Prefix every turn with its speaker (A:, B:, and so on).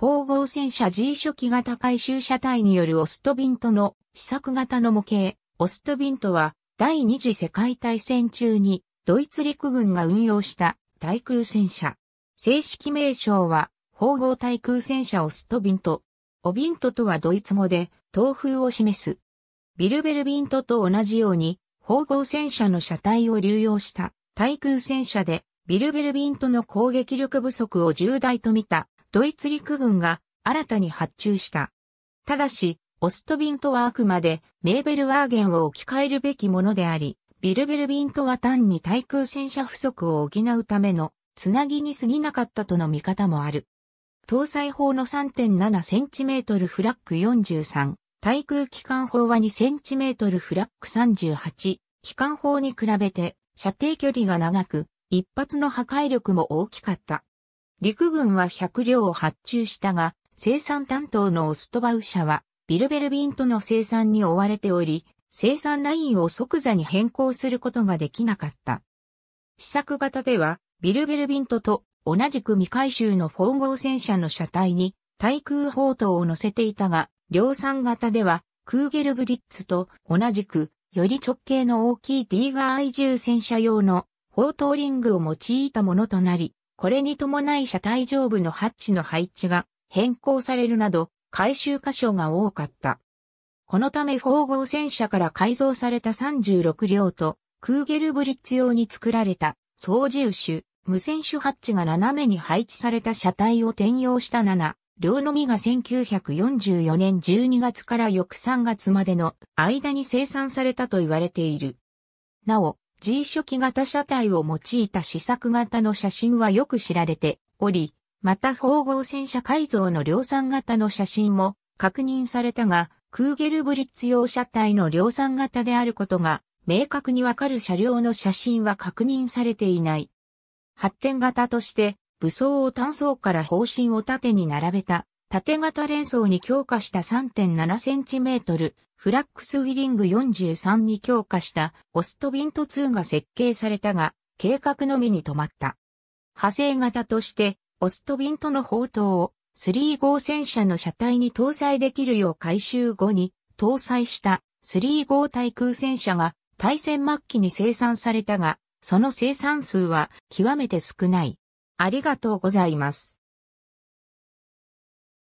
A: 4号戦車 G 初期型回収車体によるオストビントの試作型の模型、オストビントは第二次世界大戦中にドイツ陸軍が運用した対空戦車。正式名称は、砲号対空戦車オストビント。オビントとはドイツ語で、東風を示す。ビルベルビントと同じように、砲号戦車の車体を流用した対空戦車で、ビルベルビントの攻撃力不足を重大と見たドイツ陸軍が新たに発注した。ただし、オストビンとはあくまでメーベルワーゲンを置き換えるべきものであり、ビルベルビンとは単に対空戦車不足を補うためのつなぎに過ぎなかったとの見方もある。搭載砲の 3.7cm フラッグ43、対空機関砲は 2cm フラッグ38、機関砲に比べて射程距離が長く、一発の破壊力も大きかった。陸軍は100両を発注したが、生産担当のオストバウ社は、ビルベルビンとの生産に追われており、生産ラインを即座に変更することができなかった。試作型では、ビルベルビントと同じく未回収のフォ戦車の車体に対空砲塔を乗せていたが、量産型ではクーゲルブリッツと同じくより直径の大きいディーガー I10 戦車用の砲塔リングを用いたものとなり、これに伴い車体上部のハッチの配置が変更されるなど、改修箇所が多かった。このため4号戦車から改造された36両と、クーゲルブリッツ用に作られた、総自由種、無線種ハッチが斜めに配置された車体を転用した7、両のみが1944年12月から翌3月までの間に生産されたと言われている。なお、G 初期型車体を用いた試作型の写真はよく知られており、また縫合戦車改造の量産型の写真も確認されたが、クーゲルブリッツ用車体の量産型であることが明確にわかる車両の写真は確認されていない。発展型として武装を炭素から方針を縦に並べた縦型連装に強化した3.7 c m フラックスウィリング43に強化したオストビント2が設計されたが、計画のみに止まった。派生型として、オストビントの砲塔を3号戦車の車体に搭載できるよう改修後に搭載した3号対空戦車が対戦末期に生産されたが、その生産数は極めて少ない。ありがとうございます。